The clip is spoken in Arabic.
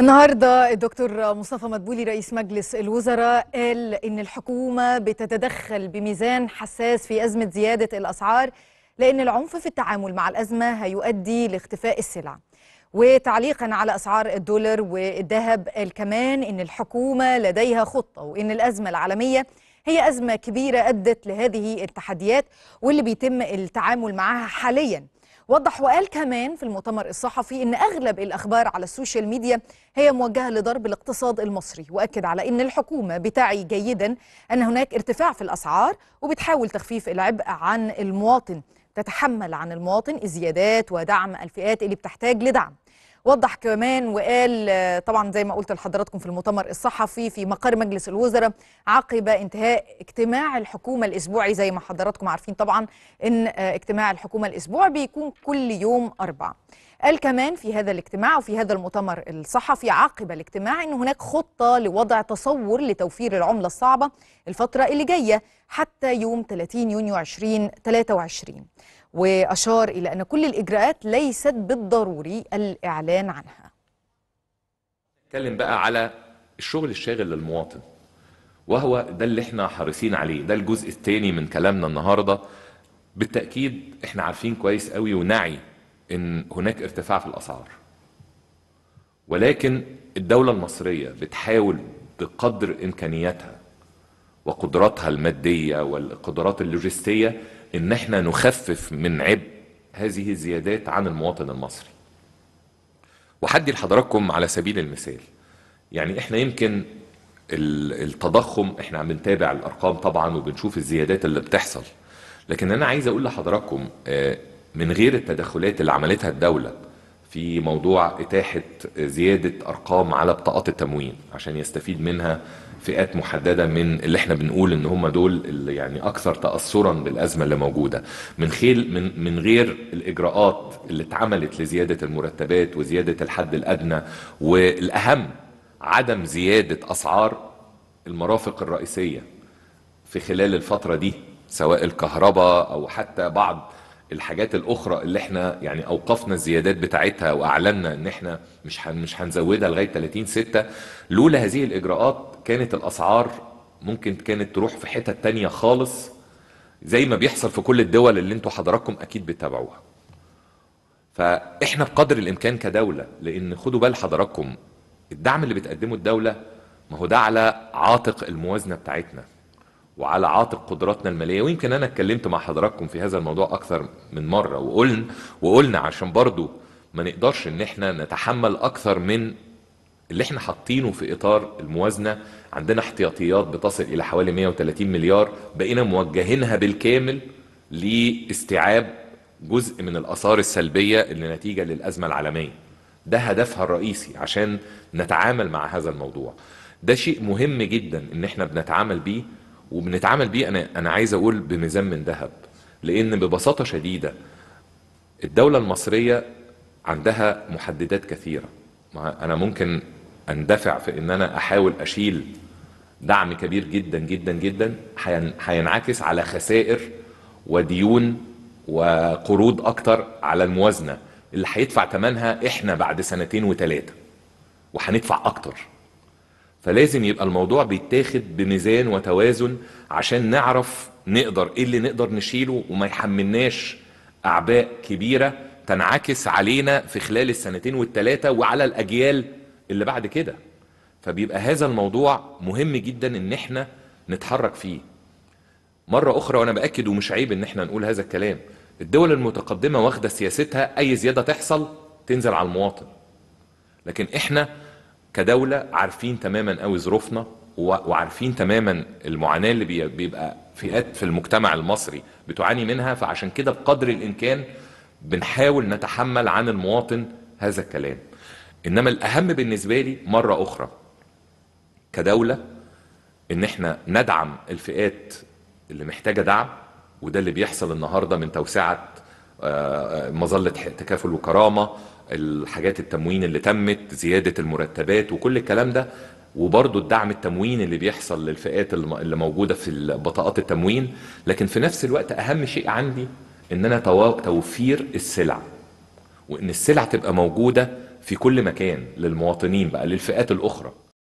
النهارده الدكتور مصطفى مدبولي رئيس مجلس الوزراء قال ان الحكومه بتتدخل بميزان حساس في ازمه زياده الاسعار لان العنف في التعامل مع الازمه هيؤدي لاختفاء السلع. وتعليقا على اسعار الدولار والذهب قال كمان ان الحكومه لديها خطه وان الازمه العالميه هي ازمه كبيره ادت لهذه التحديات واللي بيتم التعامل معها حاليا وضح وقال كمان في المؤتمر الصحفي أن أغلب الأخبار على السوشيال ميديا هي موجهة لضرب الاقتصاد المصري وأكد على أن الحكومة بتعي جيدا أن هناك ارتفاع في الأسعار وبتحاول تخفيف العبء عن المواطن تتحمل عن المواطن الزيادات ودعم الفئات اللي بتحتاج لدعم وضح كمان وقال طبعا زي ما قلت لحضراتكم في المؤتمر الصحفي في مقر مجلس الوزراء عقب انتهاء اجتماع الحكومه الاسبوعي زي ما حضراتكم عارفين طبعا ان آه، اجتماع الحكومه الاسبوع بيكون كل يوم اربع قال كمان في هذا الاجتماع وفي هذا المؤتمر الصحفي عقب الاجتماع ان هناك خطه لوضع تصور لتوفير العمله الصعبه الفتره اللي جايه حتى يوم 30 يونيو 2023 وأشار إلى أن كل الإجراءات ليست بالضروري الإعلان عنها نتكلم بقى على الشغل الشاغل للمواطن وهو ده اللي احنا حريصين عليه ده الجزء الثاني من كلامنا النهارده بالتاكيد احنا عارفين كويس قوي ونعي ان هناك ارتفاع في الاسعار ولكن الدوله المصريه بتحاول بقدر امكانياتها وقدراتها الماديه والقدرات اللوجستيه ان احنا نخفف من عبء هذه الزيادات عن المواطن المصري وحدي لحضراتكم على سبيل المثال يعني احنا يمكن التضخم احنا عم بنتابع الارقام طبعا وبنشوف الزيادات اللي بتحصل لكن انا عايز اقول لحضراتكم آه، من غير التدخلات اللي عملتها الدوله في موضوع إتاحة زيادة أرقام على بطاقات التموين عشان يستفيد منها فئات محددة من اللي احنا بنقول ان هم دول اللي يعني اكثر تأثرا بالازمة اللي موجودة من خيل من, من غير الاجراءات اللي اتعملت لزيادة المرتبات وزيادة الحد الادنى والاهم عدم زيادة اسعار المرافق الرئيسية في خلال الفترة دي سواء الكهرباء او حتى بعض الحاجات الاخرى اللي احنا يعني اوقفنا الزيادات بتاعتها واعلنا ان احنا مش مش هنزودها لغايه 30 6 لولا هذه الاجراءات كانت الاسعار ممكن كانت تروح في حتة تانية خالص زي ما بيحصل في كل الدول اللي انتوا حضراتكم اكيد بتتابعوها فاحنا بقدر الامكان كدولة لان خدوا بال حضراتكم الدعم اللي بتقدمه الدولة ما هو ده على عاتق الموازنة بتاعتنا وعلى عاتق قدراتنا الماليه ويمكن انا اتكلمت مع حضراتكم في هذا الموضوع اكثر من مره وقلنا وقلنا عشان برضو ما نقدرش ان احنا نتحمل اكثر من اللي احنا حاطينه في اطار الموازنه عندنا احتياطيات بتصل الى حوالي 130 مليار بقينا موجهينها بالكامل لاستيعاب جزء من الاثار السلبيه اللي نتيجه للازمه العالميه ده هدفها الرئيسي عشان نتعامل مع هذا الموضوع ده شيء مهم جدا ان احنا بنتعامل بيه وبنتعامل بيه انا انا عايز اقول بميزان من ذهب لان ببساطه شديده الدوله المصريه عندها محددات كثيره ما انا ممكن اندفع في ان انا احاول اشيل دعم كبير جدا جدا جدا هينعكس على خسائر وديون وقروض اكتر على الموازنه اللي هيدفع ثمنها احنا بعد سنتين وثلاثه وهندفع اكتر فلازم يبقى الموضوع بيتاخد بميزان وتوازن عشان نعرف نقدر ايه اللي نقدر نشيله وما يحملناش اعباء كبيره تنعكس علينا في خلال السنتين والثلاثه وعلى الاجيال اللي بعد كده فبيبقى هذا الموضوع مهم جدا ان احنا نتحرك فيه مره اخرى وانا باكد ومش عيب ان احنا نقول هذا الكلام الدول المتقدمه واخده سياستها اي زياده تحصل تنزل على المواطن لكن احنا كدوله عارفين تماما قوي ظروفنا وعارفين تماما المعاناه اللي بيبقى فئات في المجتمع المصري بتعاني منها فعشان كده بقدر الامكان بنحاول نتحمل عن المواطن هذا الكلام انما الاهم بالنسبه لي مره اخرى كدوله ان احنا ندعم الفئات اللي محتاجه دعم وده اللي بيحصل النهارده من توسعه آه، مظله تكافل وكرامه الحاجات التموين اللي تمت زيادة المرتبات وكل الكلام ده وبرضه الدعم التموين اللي بيحصل للفئات اللي موجودة في بطاقات التموين لكن في نفس الوقت أهم شيء عندي إن أنا توفير السلع وإن السلع تبقى موجودة في كل مكان للمواطنين بقى للفئات الأخرى